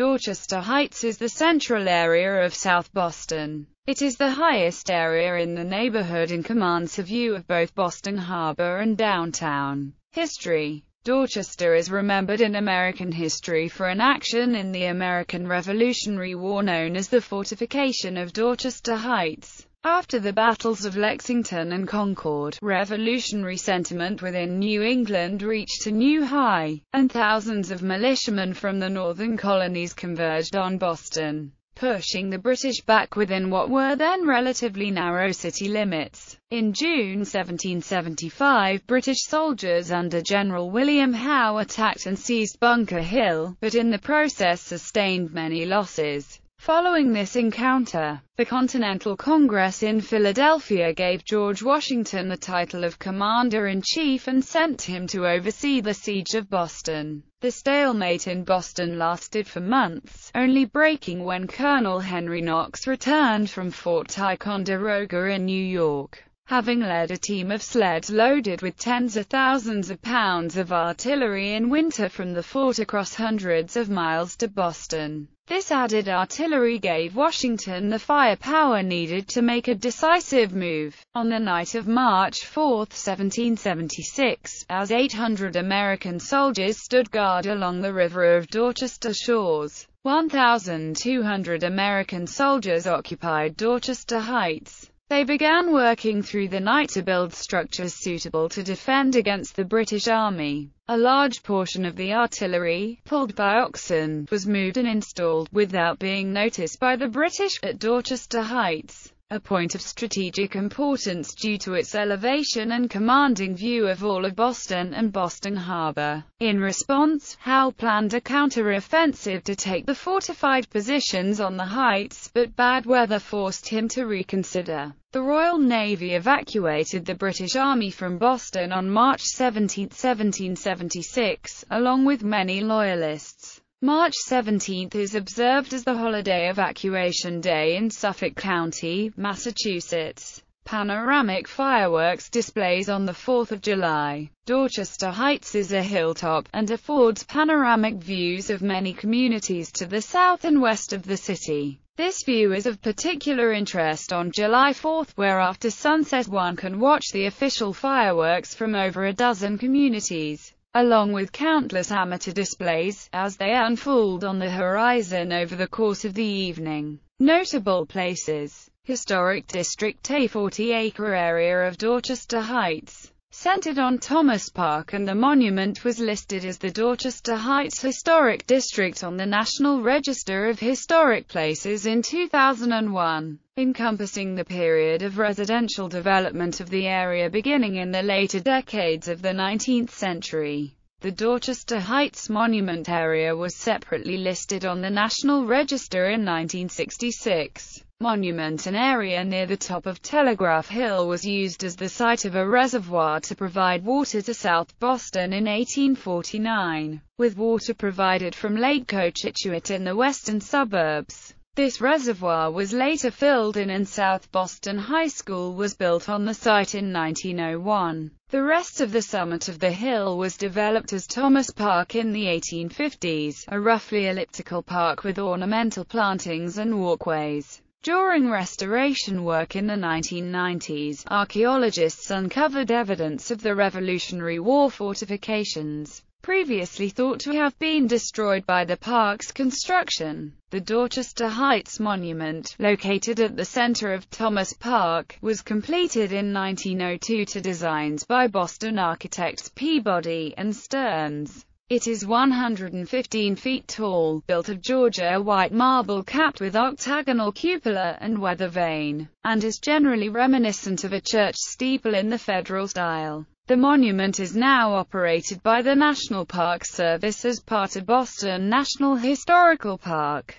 Dorchester Heights is the central area of South Boston. It is the highest area in the neighborhood and commands a view of both Boston Harbor and downtown. History Dorchester is remembered in American history for an action in the American Revolutionary War known as the Fortification of Dorchester Heights. After the battles of Lexington and Concord, revolutionary sentiment within New England reached a new high, and thousands of militiamen from the northern colonies converged on Boston, pushing the British back within what were then relatively narrow city limits. In June 1775, British soldiers under General William Howe attacked and seized Bunker Hill, but in the process sustained many losses. Following this encounter, the Continental Congress in Philadelphia gave George Washington the title of Commander-in-Chief and sent him to oversee the Siege of Boston. The stalemate in Boston lasted for months, only breaking when Colonel Henry Knox returned from Fort Ticonderoga in New York having led a team of sleds loaded with tens of thousands of pounds of artillery in winter from the fort across hundreds of miles to Boston. This added artillery gave Washington the firepower needed to make a decisive move. On the night of March 4, 1776, as 800 American soldiers stood guard along the river of Dorchester shores, 1,200 American soldiers occupied Dorchester Heights. They began working through the night to build structures suitable to defend against the British Army. A large portion of the artillery, pulled by oxen, was moved and installed, without being noticed by the British, at Dorchester Heights a point of strategic importance due to its elevation and commanding view of all of Boston and Boston Harbor. In response, Howe planned a counteroffensive to take the fortified positions on the heights, but bad weather forced him to reconsider. The Royal Navy evacuated the British Army from Boston on March 17, 1776, along with many Loyalists. March 17 is observed as the holiday evacuation day in Suffolk County, Massachusetts. Panoramic fireworks displays on the 4th of July. Dorchester Heights is a hilltop, and affords panoramic views of many communities to the south and west of the city. This view is of particular interest on July 4th, where after sunset one can watch the official fireworks from over a dozen communities along with countless amateur displays, as they unfold on the horizon over the course of the evening. Notable places Historic District A 40-acre area of Dorchester Heights centered on Thomas Park and the monument was listed as the Dorchester Heights Historic District on the National Register of Historic Places in 2001, encompassing the period of residential development of the area beginning in the later decades of the 19th century. The Dorchester Heights Monument area was separately listed on the National Register in 1966 monument an area near the top of Telegraph Hill was used as the site of a reservoir to provide water to South Boston in 1849, with water provided from Lake Cochituate in the western suburbs. This reservoir was later filled in and South Boston High School was built on the site in 1901. The rest of the summit of the hill was developed as Thomas Park in the 1850s, a roughly elliptical park with ornamental plantings and walkways. During restoration work in the 1990s, archaeologists uncovered evidence of the Revolutionary War fortifications previously thought to have been destroyed by the park's construction. The Dorchester Heights Monument, located at the center of Thomas Park, was completed in 1902 to designs by Boston architects Peabody and Stearns. It is 115 feet tall, built of Georgia white marble capped with octagonal cupola and weather vane, and is generally reminiscent of a church steeple in the federal style. The monument is now operated by the National Park Service as part of Boston National Historical Park.